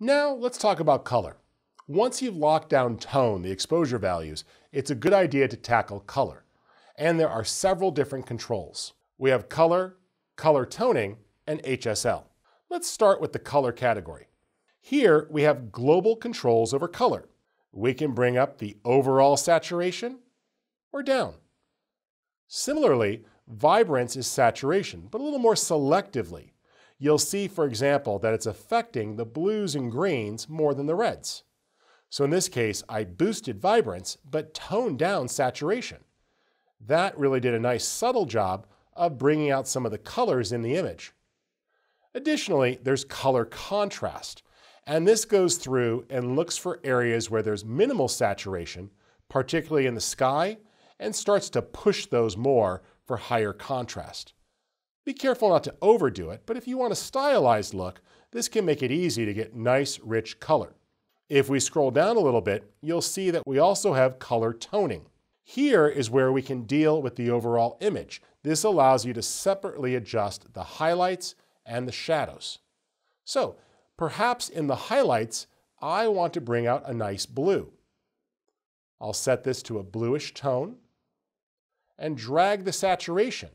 Now let's talk about color. Once you've locked down tone, the exposure values, it's a good idea to tackle color. And there are several different controls. We have color, color toning, and HSL. Let's start with the color category. Here we have global controls over color. We can bring up the overall saturation or down. Similarly, vibrance is saturation, but a little more selectively. You'll see, for example, that it's affecting the blues and greens more than the reds. So in this case, I boosted vibrance, but toned down saturation. That really did a nice subtle job of bringing out some of the colors in the image. Additionally, there's color contrast, and this goes through and looks for areas where there's minimal saturation, particularly in the sky, and starts to push those more for higher contrast. Be careful not to overdo it, but if you want a stylized look, this can make it easy to get nice, rich color. If we scroll down a little bit, you'll see that we also have color toning. Here is where we can deal with the overall image. This allows you to separately adjust the highlights and the shadows. So, perhaps in the highlights, I want to bring out a nice blue. I'll set this to a bluish tone and drag the saturation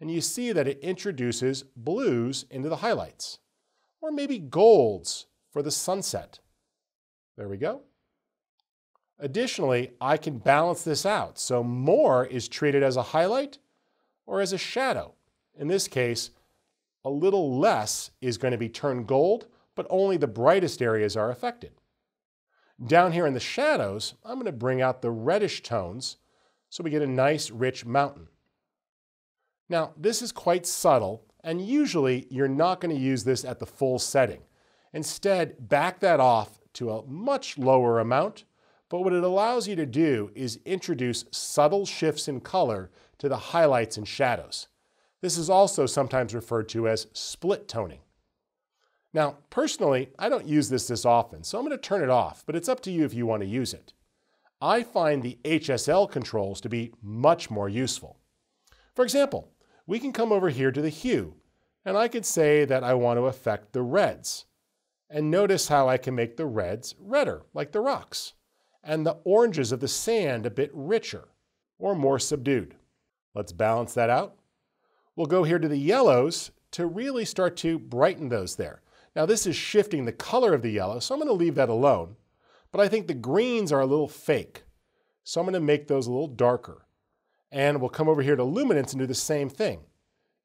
and you see that it introduces blues into the highlights, or maybe golds for the sunset. There we go. Additionally, I can balance this out, so more is treated as a highlight or as a shadow. In this case, a little less is going to be turned gold, but only the brightest areas are affected. Down here in the shadows, I'm going to bring out the reddish tones so we get a nice rich mountain. Now, this is quite subtle, and usually you're not going to use this at the full setting. Instead, back that off to a much lower amount, but what it allows you to do is introduce subtle shifts in color to the highlights and shadows. This is also sometimes referred to as split toning. Now, personally, I don't use this this often, so I'm going to turn it off, but it's up to you if you want to use it. I find the HSL controls to be much more useful. For example, we can come over here to the hue, and I could say that I want to affect the reds. And notice how I can make the reds redder, like the rocks, and the oranges of the sand a bit richer, or more subdued. Let's balance that out. We'll go here to the yellows to really start to brighten those there. Now this is shifting the color of the yellow, so I'm gonna leave that alone, but I think the greens are a little fake. So I'm gonna make those a little darker. And we'll come over here to luminance and do the same thing.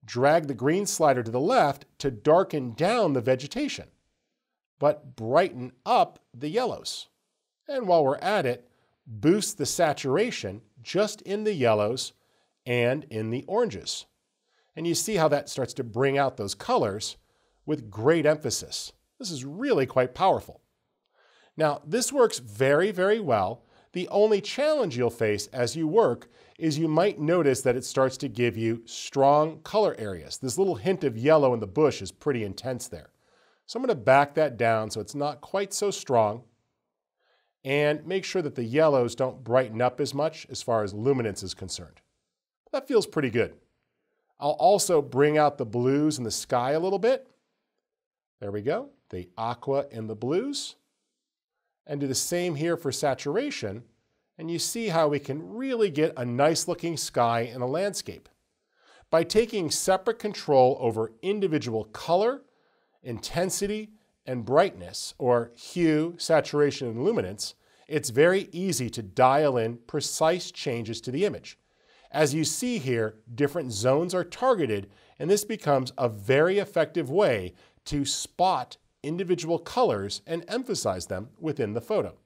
Drag the green slider to the left to darken down the vegetation, but brighten up the yellows. And while we're at it, boost the saturation just in the yellows and in the oranges. And you see how that starts to bring out those colors with great emphasis. This is really quite powerful. Now, this works very, very well. The only challenge you'll face as you work is you might notice that it starts to give you strong color areas. This little hint of yellow in the bush is pretty intense there. So I'm going to back that down so it's not quite so strong and make sure that the yellows don't brighten up as much as far as luminance is concerned. That feels pretty good. I'll also bring out the blues in the sky a little bit. There we go, the aqua and the blues. And do the same here for saturation, and you see how we can really get a nice looking sky and a landscape. By taking separate control over individual color, intensity, and brightness, or hue, saturation, and luminance, it's very easy to dial in precise changes to the image. As you see here, different zones are targeted, and this becomes a very effective way to spot individual colors and emphasize them within the photo.